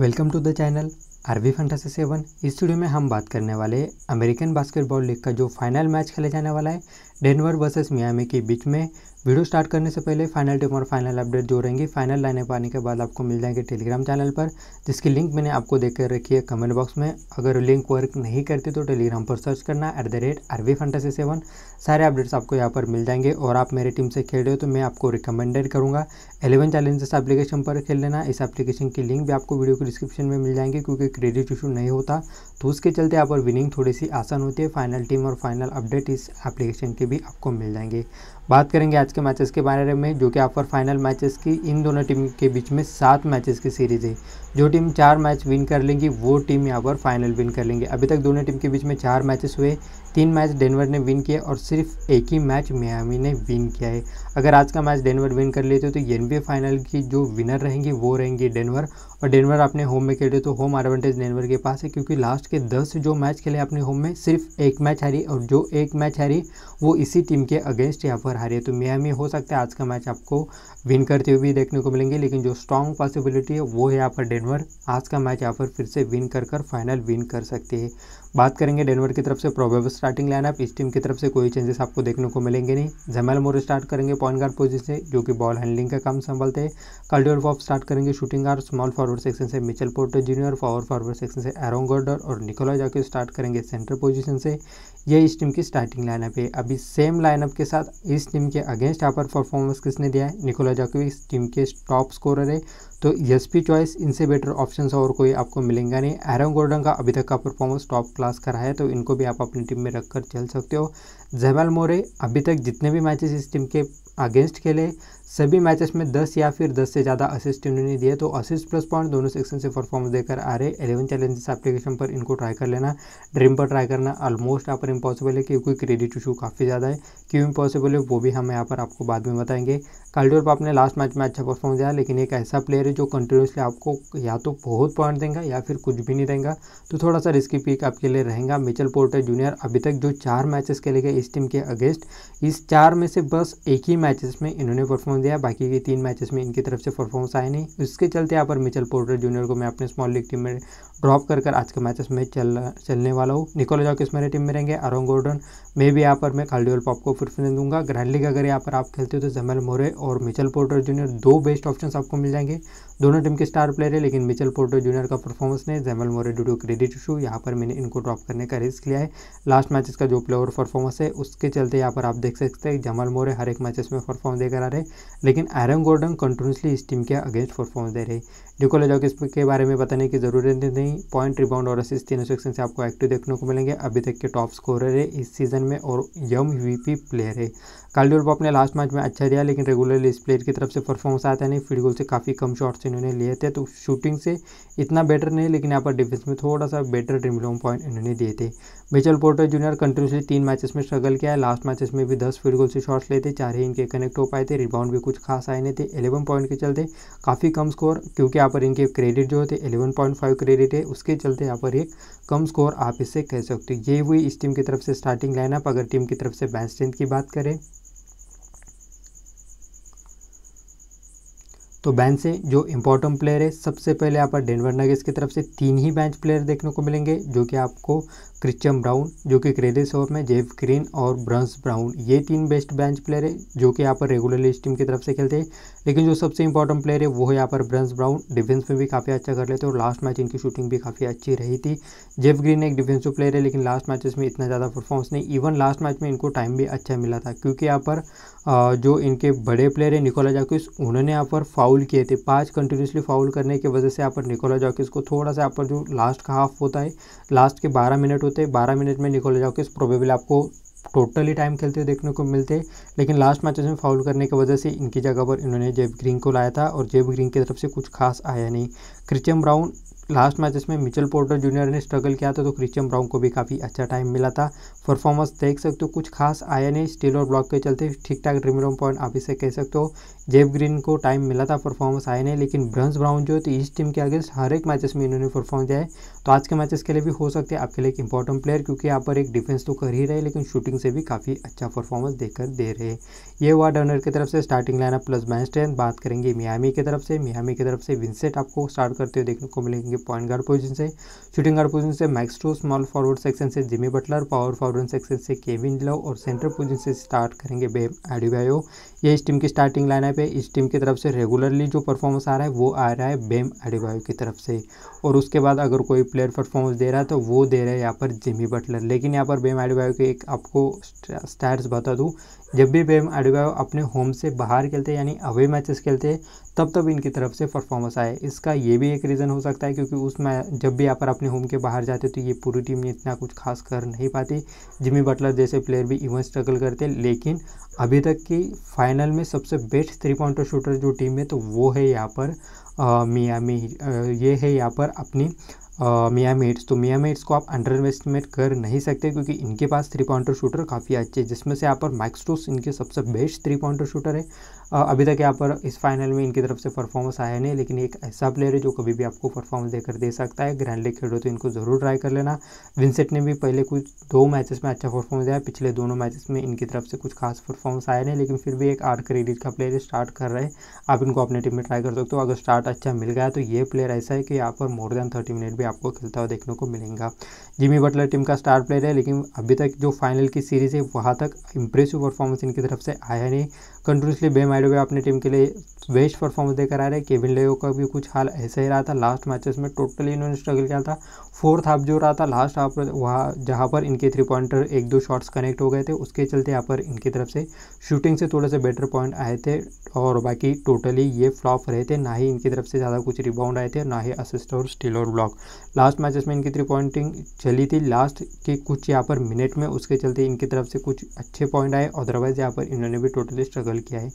welcome to the channel RV fantasy seven इस studio में हम बात करने वाले अमेरिकन बास्केटबॉल लीग का जो फाइनल मैच खेला जाने वाला है डेनवर वर्सेस मियामी के बीच में वीडियो स्टार्ट करने से पहले फाइनल टीम और फाइनल अपडेट जो रहेंगी फाइनल लाइनें पाने के बाद आपको मिल जाएंगे टेलीग्राम चैनल पर जिसकी लिंक मैंने आपको देख कर रखी है कमेंट बॉक्स में अगर लिंक वर्क नहीं करती तो टेलीग्राम पर सर्च करना at the rate R V fantasy seven सारे अपडेट्स आपको यहाँ पर मिल जाएंगे और आप मेरे टीम से खेल रहे हो तो मैं आपको रिकमेंडेड करूँगा एलेवन चैलेंजेस एप्लीकेशन पर खेल लेना इस एप्लीकेशन की लिंक भी आपको वीडियो के डिस्क्रिप्शन में मिल जाएंगे क्योंकि क्रेडिट इशू नहीं होता तो उसके चलते यहाँ पर विनिंग थोड़ी सी आसान होती है फाइनल टीम और फाइनल अपडेट इस एप्लीकेशन की भी आपको मिल जाएंगे बात करेंगे आज के मैचेस के बारे में जो कि पर फाइनल मैचेस की इन दोनों टीम के बीच में सात मैचेस की सीरीज़ है जो टीम चार मैच विन कर लेंगी वो टीम यहाँ पर फाइनल विन कर लेंगे अभी तक दोनों टीम के बीच में चार मैचेस हुए तीन मैच डेनवर ने विन किए और सिर्फ एक ही मैच मियामी ने विन किया है अगर आज का मैच डेनवर विन कर लेते तो एन फाइनल की जो विनर रहेंगी वो रहेंगी डेनवर और डेनवर अपने होम में खेले तो होम एडवांटेज डेनवर के पास है क्योंकि लास्ट के दस जो मैच खेले अपने होम में सिर्फ एक मैच हारी और जो एक मैच हारी वो इसी टीम के अगेंस्ट यहाँ पर हारे तो मियामी हो सकता है आज का मैच आपको विन करते हुए भी देखने को मिलेंगे लेकिन जो स्ट्रॉन्ग पॉसिबिलिटी है वो है यहाँ पर डेनवर आज का मैच यहाँ पर फिर से विन कर कर फाइनल विन कर सकते हैं बात करेंगे डेनवर की तरफ से प्रोबेबल स्टार्टिंग लाइनअप इस टीम की तरफ से कोई चेंजेस आपको देखने को मिलेंगे नहीं जमैल मोर स्टार्ट करेंगे पॉइंट गार्ड पोजीशन से जो कि बॉल हैंडलिंग का काम संभालते हैं कल्डियर वॉफ स्टार्ट करेंगे shooting guard small forward section से Michael Porter junior for forward section से एरोंग गोर्डर और निकोला जाके स्टार्ट करेंगे सेंटर पोजिशन से ये इस टीम की स्टार्टिंग लाइनअप है अभी सेम लाइनअप के साथ इस टीम के अगेंस्ट यहाँ परफॉर्मेंस किसने दिया है निकोला जाके इस टीम के टॉप स्कोरर है तो यस पी चॉइस इनसे बेटर ऑप्शन और कोई आपको मिलेंगे नहीं एरम गोल्डन का अभी तक का परफॉर्मेंस टॉप क्लास का रहा है तो इनको भी आप अपनी टीम में रखकर चल सकते हो जैमल मोरे अभी तक जितने भी मैचेस इस टीम के अगेंस्ट खेले सभी मैचेस में 10 या फिर 10 से ज़्यादा असिस्ट इन्होंने दिए तो असिस्ट प्लस पॉइंट दोनों सेक्शन से परफॉर्मेंस देकर आ रहे एलेवन चैलेंजेस एप्लीकेशन पर इनको ट्राई कर लेना ड्रीम पर ट्राई करना ऑलमोस्ट यहाँ पर इम्पॉसिबल है क्योंकि क्रेडिट इशू काफ़ी ज़्यादा है क्यों इम्पॉसिबल है वो भी हम यहाँ पर आपको बाद में बताएंगे काल्डोर पाप ने लास्ट मैच में अच्छा परफॉर्मेंस दिया लेकिन एक ऐसा प्लेयर है जो कंटिन्यूसली आपको या तो बहुत पॉइंट देगा या फिर कुछ भी नहीं देंगे तो थोड़ा सा रिस्की पीक आपके लिए रहेगा मिचल पोर्टर जूनियर अभी तक जो चार मैचेस खेले गए इस टीम के अगेंस्ट इस चार में से बस एक ही मैचेस में इन्होंने परफॉर्म दिया बाकी के तीन मैचेस में इनकी तरफ से परफॉर्मेंस आए नहीं उसके चलते यहाँ पर मिचल पोर्टर जूनियर को मैं अपने स्मॉल लीग टीम में ड्रॉप कर कर आज के मैचेस में चल चलने वाला हूँ निकोला जॉकिस मेरे टीम में रहेंगे अरोन गोर्डन मे भी यहाँ पर मैं खालडियोल पॉप को फिर दूंगा ग्रैंड लीग अगर यहाँ पर आप खेलते हो तो जमेल मोरे और मिचल पोर्टर जूनियर दो बेस्ट ऑप्शन आपको मिल जाएंगे दोनों टीम के स्टार प्लेयर है लेकिन मिचल पोर्टर जूनियर का परफॉर्मेंस नहीं Jamal Murray due to credit issue यहाँ पर मैंने इनको ड्रॉप करने का रिस्क लिया है लास्ट मैचेस का जो प्लेयर परफॉर्मेंस है उसके चलते यहाँ पर आप देख सकते हैं जमल मोरे हर एक मैचेस में परफॉर्म देकर आ रहे लेकिन एरन गोर्डन कंटिन्यूसली इस टीम के अगेंस्ट परफॉर्मेंस दे रहे निकोला जॉकिस के बारे में बताने की जरूरत नहीं पॉइंट रिबाउंड और असिस्ट तीनों सेक्शन से आपको एक्टिव देखने को मिलेंगे अभी तक के टॉप स्कोरर है इस सीजन में और यम वीपी प्लेयर है काल्डोल बॉप ने लास्ट मैच में अच्छा दिया लेकिन रेगुलरली इस प्लेयर की तरफ से परफॉर्मेंस आता नहीं फील्ड गोल से काफ़ी कम शॉट्स इन्होंने लिए थे तो शूटिंग से इतना बेटर नहीं लेकिन यहाँ पर डिफेंस में थोड़ा सा बेटर ड्रीम पॉइंट इन्होंने दिए थे मिचल पोर्टर जूनियर कंटिन्यूसली तीन मैचेस में स्ट्रगल किया है लास्ट मैचेस में भी दस फील्ड गोल से शॉट्स लेते चार ही इनके कनेक्ट हो पाए थे रिबाउंड भी कुछ खास आए नहीं थे एलेवन पॉइंट के चलते काफ़ी कम स्कोर क्योंकि यहाँ पर इनके क्रेडिट जो थे एलेवन पॉइंट फाइव क्रेडिट है है उसके चलते यहाँ पर एक कम स्कोर आप इसे कह सकते हो ये हुई इस टीम की तरफ से स्टार्टिंग लाइनअप अगर टीम की तरफ से बैच स्ट्रेंथ की बात करें तो बैंक से जो इम्पोर्टेंट प्लेयर है सबसे पहले यहाँ पर डेनवर नगेस की तरफ से तीन ही बैंच प्लेयर देखने को मिलेंगे जो कि आपको क्रिश्चियन ब्राउन जो कि क्रेडिस ओवर में जेफ ग्रीन और ब्रंस ब्राउन ये तीन बेस्ट बैंच प्लेयर है जो कि यहाँ पर रेगुलरली इस टीम की तरफ से खेलते हैं लेकिन जो सबसे इंपॉर्टेंट प्लेयर है वो है यहाँ पर ब्रंस ब्राउन डिफेंस में भी काफ़ी अच्छा कर लेते और लास्ट मैच इनकी शूटिंग भी काफ़ी अच्छी रही थी जेफ ग्रीन एक डिफेंसिव प्लेयर है लेकिन लास्ट मैचेस में इतना ज़्यादा परफॉर्मेंस नहीं इवन लास्ट मैच में इनको टाइम भी अच्छा मिला था क्योंकि यहाँ पर जो इनके बड़े प्लेयर है निकोला जॉकिस उन्होंने यहाँ पर फाउल किए थे पाँच कंटिन्यूसली फाउल करने की वजह से यहाँ पर निकोला जॉकिस को थोड़ा सा यहाँ पर जो लास्ट का हाफ होता है लास्ट के बारह मिनट होते हैं बारह मिनट में निकोला जॉकिस प्रोबेबल आपको टोटली टाइम खेलते हुए देखने को मिलते लेकिन लास्ट मैचेस में फाउल करने की वजह से इनकी जगह पर इन्होंने जेब ग्रीन को लाया था और जेब ग्रीन की तरफ से कुछ खास आया नहीं क्रिचम ब्राउन लास्ट मैच इसमें मिचल पोर्टर जूनियर ने स्ट्रगल किया था तो क्रिश्चियन ब्राउन को भी काफ़ी अच्छा टाइम मिला था परफॉर्मेंस देख सकते हो कुछ खास आया नहीं स्टील और ब्लॉक के चलते ठीक ठाक ड्रीम रोम पॉइंट आप इसे कह सकते हो जेब ग्रीन को टाइम मिला था परफॉर्मेंस आया नहीं लेकिन ब्रंस ब्राउन जो है तो इस टीम के अगेंस्ट हर एक मैचेस में इन्होंने परफॉर्म दिया है तो आज के मैचेस के लिए भी हो सकते हैं आपके लिए एक इंपॉर्टेंट प्लेयर क्योंकि यहाँ पर एक डिफेंस तो कर ही रहे लेकिन शूटिंग से भी काफ़ी अच्छा परफॉर्मेंस देकर दे रहे ये हुआ डर्नर की तरफ से स्टार्टिंग लाइनअप प्लस मैच बात करेंगे मियामी की तरफ से मियामी की तरफ से विंसेट आपको स्टार्ट करते हुए देखने को मिलेंगे ये पॉइंट गार्ड पोजीशन से शूटिंग गार्ड पोजीशन से मैक्स टू स्मॉल फॉरवर्ड सेक्शन से Jimmy Butler power forward section से केविन लव और सेंटर पोजीशन से स्टार्ट करेंगे बेब एडिबायो ये इस टीम की स्टार्टिंग लाइनअप है इस टीम की तरफ से रेगुलरली जो परफॉर्मेंस आ रहा है वो आ रहा है बेम एडिबायो की तरफ से और उसके बाद अगर कोई प्लेयर परफॉर्मेंस दे रहा है तो वो दे रहा है यहाँ पर जिमी बटलर लेकिन यहाँ पर बेम एडिबायो के एक आपको स्टैट्स बता दूँ जब भी बेम एडिबायो अपने होम से बाहर खेलते हैं यानी अवे मैचेस खेलते हैं तब तब इनकी तरफ से परफॉर्मेंस आए इसका ये भी एक रीज़न हो सकता है कि क्योंकि उसमें जब भी आप अपने होम के बाहर जाते तो ये पूरी टीम ने इतना कुछ खास कर नहीं पाती जिमी बटलर जैसे प्लेयर भी इवन स्ट्रगल करते लेकिन अभी तक की फाइनल में सबसे बेस्ट थ्री पॉइंटर शूटर जो टीम है तो वो है यहाँ पर मियामी ये है यहाँ पर अपनी मिया मेट्स तो मिया मेट्स को आप अंडर इन्वेस्टमेंट कर नहीं सकते क्योंकि इनके पास थ्री पॉइंटर शूटर काफ़ी अच्छे जिसमें से यहाँ पर माइक्सटोस इनके सबसे बेस्ट थ्री पॉइंटर शूटर है अभी तक यहाँ पर इस फाइनल में इनकी तरफ से परफॉर्मेंस आया नहीं लेकिन एक ऐसा प्लेयर है जो कभी भी आपको परफॉर्मेंस देकर दे सकता है ग्रैंड लीग खेलो तो इनको ज़रूर ट्राई कर लेना विंसेट ने भी पहले कुछ दो मैचेस में अच्छा परफॉर्मेंस दिया पिछले दोनों मैचेस में इनकी तरफ से कुछ खास परफॉर्मेंस आया नहीं लेकिन फिर भी एक आर्ट क्रेडिट का प्लेयर स्टार्ट कर रहे आप इनको अपने टीम में ट्राई कर सकते हो अगर स्टार्ट अच्छा मिल गया तो ये प्लेयर ऐसा है कि यहाँ पर मोर देन थर्टी मिनट भी आपको खेलता हुआ देखने को मिलेगा जिमी बटलर टीम का स्टार प्लेयर है लेकिन अभी तक जो फाइनल की सीरीज़ है वहाँ तक इंप्रेसिव परफॉर्मेंस इनकी तरफ से आया नहीं कंटिन्यूसली बेम आइडो अपनी टीम के लिए वेस्ट परफॉर्मेंस देकर आ रहे हैं केविन लेओ का भी कुछ हाल ऐसे ही रहा था लास्ट मैचेस में टोटली इन्होंने स्ट्रगल किया था फोर्थ हाफ जो रहा था लास्ट हाफ वहाँ जहाँ पर इनके थ्री पॉइंटर एक दो शॉट्स कनेक्ट हो गए थे उसके चलते यहाँ पर इनकी तरफ से शूटिंग से थोड़े से बेटर पॉइंट आए थे और बाकी टोटली ये फ्लॉप रहे थे ना ही इनकी तरफ से ज़्यादा कुछ रिबाउंड आए थे ना ही असिस्ट और स्टील और ब्लॉक लास्ट मैचेस में इनकी थ्री पॉइंटिंग चली थी लास्ट के कुछ यहाँ पर मिनट में उसके चलते इनकी तरफ से कुछ अच्छे पॉइंट आए अदरवाइज़ यहाँ पर इन्होंने भी टोटली स्ट्रगल किया है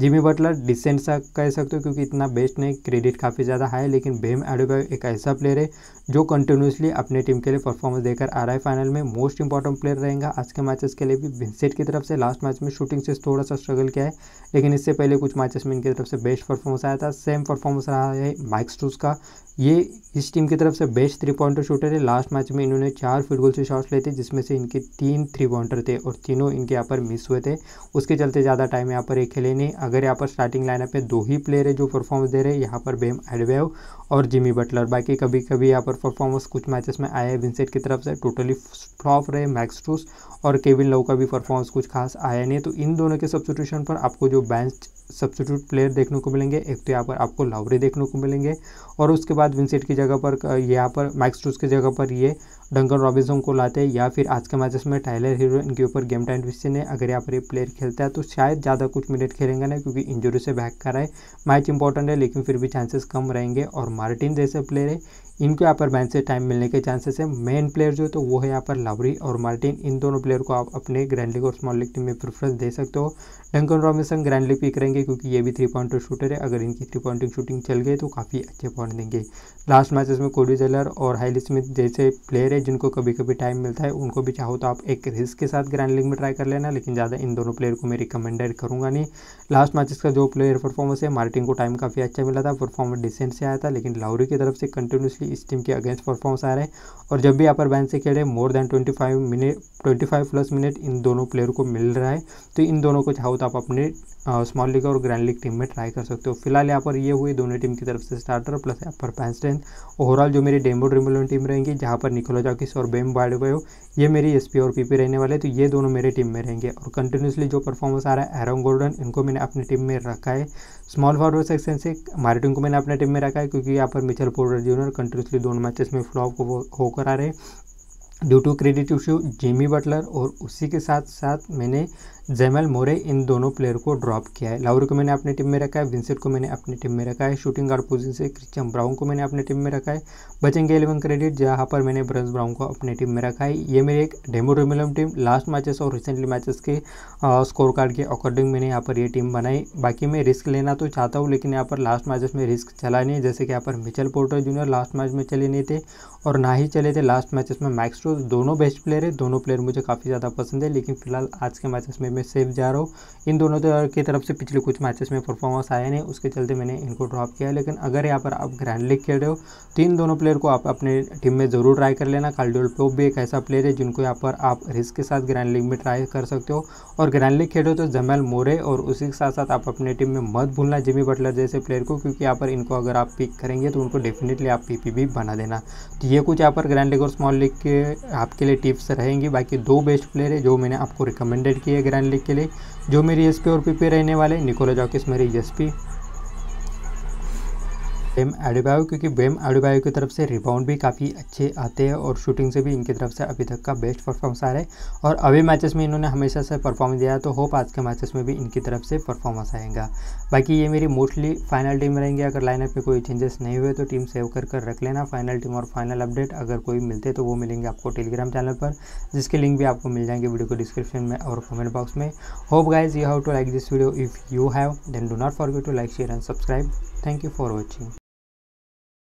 जिमी बटलर डिसेंट सा कह सकते हो क्योंकि इतना बेस्ट नहीं क्रेडिट काफ़ी ज़्यादा हाई है लेकिन बेम एडोबा एक ऐसा प्लेयर है जो कंटिन्यू कंटिन्यूसली अपने टीम के लिए परफॉर्मेंस देकर आ रहा है फाइनल में मोस्ट इंपॉर्टेंट प्लेयर रहेगा आज के मैचेस के लिए भी विंसेट की तरफ से लास्ट मैच में शूटिंग से थोड़ा सा स्ट्रगल किया है लेकिन इससे पहले कुछ मैचेस में इनकी तरफ से बेस्ट परफॉर्मेंस आया था सेम परफॉर्मेंस रहा है माइक स्टूस का ये इस टीम की तरफ से बेस्ट थ्री पॉइंटर शूटर है लास्ट मैच में इन्होंने चार फील्ड गोल से शॉट्स लेते जिसमें से इनके तीन थ्री पॉइंटर थे और तीनों इनके यहाँ पर मिस हुए थे उसके चलते ज़्यादा टाइम यहाँ पर एक खेले नहीं अगर यहाँ पर स्टार्टिंग लाइनअप में दो ही प्लेयर है जो परफॉर्मेंस दे रहे हैं यहाँ पर बेम एडवेव और जिमी बटलर बाकी कभी कभी यहाँ पर परफॉर्मेंस कुछ मैचेस में आया विंसेट की तरफ से टोटली फ्लॉप रहे मैक्स ट्रूस और केविन लव का भी परफॉर्मेंस कुछ खास आया नहीं तो इन दोनों के सब्सिट्यूशन पर आपको जो बेंच सब्सिट्यूट प्लेयर देखने को मिलेंगे एक तो यहाँ पर आपको लावरे देखने को मिलेंगे और उसके बाद विंसेट की जगह पर यहाँ पर मैक्स ट्रूस की जगह पर ये डंकन रॉबिन्सन को लाते हैं या फिर आज के मैचेस में टाइलर हीरो इनके ऊपर गेम टाइम डिसीजन है अगर यहाँ पर ये प्लेयर खेलता है तो शायद ज़्यादा कुछ मिनट खेलेंगे ना क्योंकि इंजरी से बैक कर रहा है मैच इंपॉर्टेंट है लेकिन फिर भी चांसेस कम रहेंगे और मार्टिन जैसे प्लेयर है इनको यहाँ पर बैंक से टाइम मिलने के चांसेस है मेन प्लेयर जो है तो वो है यहाँ पर लावरी और मार्टिन इन दोनों प्लेयर को आप अपने ग्रैंड लीग और स्मॉल लीग टीम में प्रेफरेंस दे सकते हो Duncan Robinson grand league pick करेंगे क्योंकि ये भी थ्री पॉइंट शूटर है अगर इनकी थ्री पॉइंटिंग शूटिंग चल गई तो काफ़ी अच्छे पॉइंट देंगे लास्ट मैचेस में कोडी जेलर और हाईली स्मिथ जैसे प्लेयर है जिनको कभी कभी टाइम मिलता है उनको भी चाहो तो आप एक रिस्क के साथ ग्रैंड लीग में ट्राई कर लेना लेकिन ज़्यादा इन दोनों प्लेयर को मैं रिकमेंडेड करूँगा नहीं लास्ट मैचेस का जो प्लेयर परफॉर्मेंस है मार्टिन को टाइम काफ़ी अच्छा मिला था परफॉर्मेंस डिसेंट से आया था लेकिन लाहौरी की तरफ से कंटिन्यूसली इस टीम के अगेंस्ट परफॉर्मेंस आ रहे हैं और जब भी यहाँ पर बैंक से खेले more than twenty five minute twenty five plus minute इन दोनों प्लेयर को मिल रहा है तो इन दोनों को चाहो तो आप अपने स्मॉल लीग और ग्रैंड लीग टीम में ट्राई कर सकते हो फिलहाल यहाँ पर ये हुई दोनों टीम की तरफ से स्टार्टर प्लस यहाँ पर पैन स्ट्रेंथ ओवरऑल जो मेरी डेमो ड्रिमोलन टीम रहेंगी जहाँ पर निकोला जाकिस और बेम बाडवेयो ये मेरी एस और पी रहने वाले तो ये दोनों मेरे टीम में रहेंगे और कंटिन्यूसली जो परफॉर्मेंस आ रहा है एरन गोल्डन इनको मैंने अपनी टीम में रखा है स्मॉल फॉरवर्ड सेक्शन से मार्टिन को मैंने अपने टीम में रखा है क्योंकि यहाँ पर मिचल पोर्डर जूनियर तो दोनों मैचेस में फ्लॉप होकर आ रहे हैं due to credit issue Jimmy Butler और उसी के साथ साथ मैंने जैमल मोरे इन दोनों प्लेयर को ड्रॉप किया है लाउरी को मैंने अपनी टीम में रखा है विंसेट को मैंने अपनी टीम में रखा है शूटिंग गार्ड पोजिशन से क्रिश्चियन ब्राउन को मैंने अपनी टीम में रखा है बचेंगे एलेवन क्रेडिट जहाँ पर मैंने ब्रंस ब्राउन को अपनी टीम में रखा है ये मेरी एक डेमो रेमुलम टीम लास्ट मैचेस और रिसेंटली मैचेस के स्कोर कार्ड के अकॉर्डिंग मैंने यहाँ पर ये टीम बनाई बाकी मैं रिस्क लेना तो चाहता हूँ लेकिन यहाँ पर लास्ट मैचेस में रिस्क चला नहीं जैसे कि यहाँ पर Michael Porter junior last match में चले नहीं थे और ना ही चले थे लास्ट मैचेस में मैक्स रोज दोनों बेस्ट प्लेयर है दोनों प्लेयर मुझे काफ़ी ज़्यादा पसंद है लेकिन फिलहाल आज के मैचेस में मैं सेफ जा रहा हूँ इन दोनों की तरफ से पिछले कुछ मैचेस में परफॉर्मेंस आया नहीं उसके चलते मैंने इनको ड्रॉप किया लेकिन अगर यहाँ पर आप ग्रैंड लीग खेल रहे हो तो इन दोनों प्लेयर को आप अपने टीम में ज़रूर ट्राई कर लेना कालडोल पोप भी एक ऐसा प्लेयर है जिनको यहाँ पर आप रिस्क के साथ ग्रैंड लीग में ट्राई कर सकते हो और ग्रैंड लीग खेलो तो जमैल मोरे और उसी के साथ साथ आप अपने टीम में मत भूलना जिमी बटलर जैसे प्लेयर को क्योंकि यहाँ पर इनको अगर आप पिक करेंगे तो उनको डेफिनेटली आप पीपीबी बना देना तो ये कुछ यहाँ पर ग्रैंड लीग और स्मॉल लीग के आपके लिए टिप्स रहेंगी बाकी दो बेस्ट प्लेयर है जो मैंने आपको रिकमेंडेड किए ग्रैंड लीग के लिए जो मेरी एस और पी पे रहने वाले निकोला जॉकिस मेरी एस बेम एडोबायो क्योंकि बेम एडोबायो की तरफ से रिबाउंड भी काफ़ी अच्छे आते हैं और शूटिंग से भी इनकी तरफ से अभी तक का बेस्ट परफॉर्मेंस आ रहा है और अभी मैचेस में इन्होंने हमेशा से परफॉर्मेंस दिया तो होप आज के मैचेस में भी इनकी तरफ से परफॉर्मेंस आएगा बाकी ये मेरी मोस्टली फाइनल टीम रहेंगी अगर लाइनअप में कोई चेंजेस नहीं हुए तो टीम सेव कर कर रख लेना फाइनल टीम और फाइनल अपडेट अगर कोई मिलते तो वो मिलेंगे आपको टेलीग्राम चैनल पर जिसके लिंक भी आपको मिल जाएंगे वीडियो को डिस्क्रिप्शन में और कमेंट बॉक्स में hope guys you have to like this video if you have then do not forget to like share and subscribe thank you for watching